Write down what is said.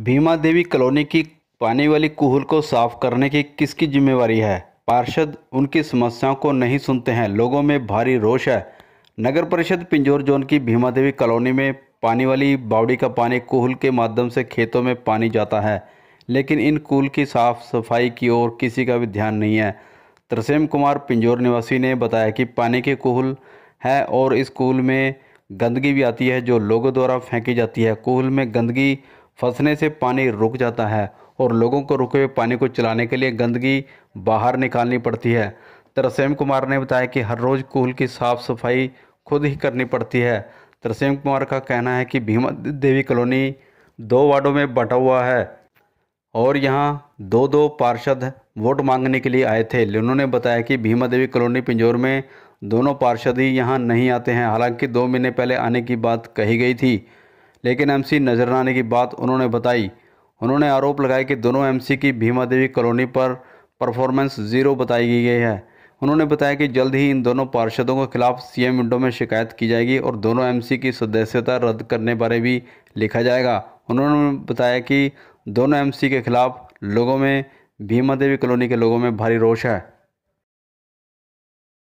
Bhima Devi colony की पानी वाली कुहल को साफ करने की किसकी जिम्मेवारी है पार्षद उनकी समस्याओं को नहीं सुनते हैं लोगों में भारी रोष है नगर परिषद पिंजौर जोन की भीमा देवी कॉलोनी में पानी वाली बावड़ी का पानी कुहल के माध्यम से खेतों में पानी जाता है लेकिन इन कुल की साफ सफाई की ओर किसी का भी ध्यान नहीं है तरसेम कुमार पिंजौर निवासी ने बताया कि पानी के कुहल है और इस कुहल में गंदगी भी आती है जो लोगों द्वारा फेंकी जाती है कुहल में गंदगी फंसने से पानी रुक जाता है और लोगों को रुके हुए पानी को चलाने के लिए गंदगी बाहर निकालनी पड़ती है तरसेम कुमार ने बताया कि हर रोज़ कूल की साफ़ सफाई खुद ही करनी पड़ती है तरसेम कुमार का कहना है कि भीमा देवी कॉलोनी दो वार्डों में बटा हुआ है और यहाँ दो दो पार्षद वोट मांगने के लिए आए थे उन्होंने बताया कि भीमा देवी कॉलोनी पिंजौर में दोनों पार्षद ही यहाँ नहीं आते हैं हालांकि दो महीने पहले आने की बात कही गई थी लेकिन एमसी आने की बात उन्होंने बताई उन्होंने आरोप लगाया कि दोनों एमसी की भीमा देवी कॉलोनी पर परफॉर्मेंस ज़ीरो बताई गई है उन्होंने बताया कि जल्द ही इन दोनों पार्षदों के खिलाफ सीएम विंडो में शिकायत की जाएगी और दोनों एमसी की सदस्यता रद्द करने बारे भी लिखा जाएगा उन्होंने बताया कि दोनों एमसी के खिलाफ लोगों में भीमा देवी कॉलोनी के लोगों में भारी रोष है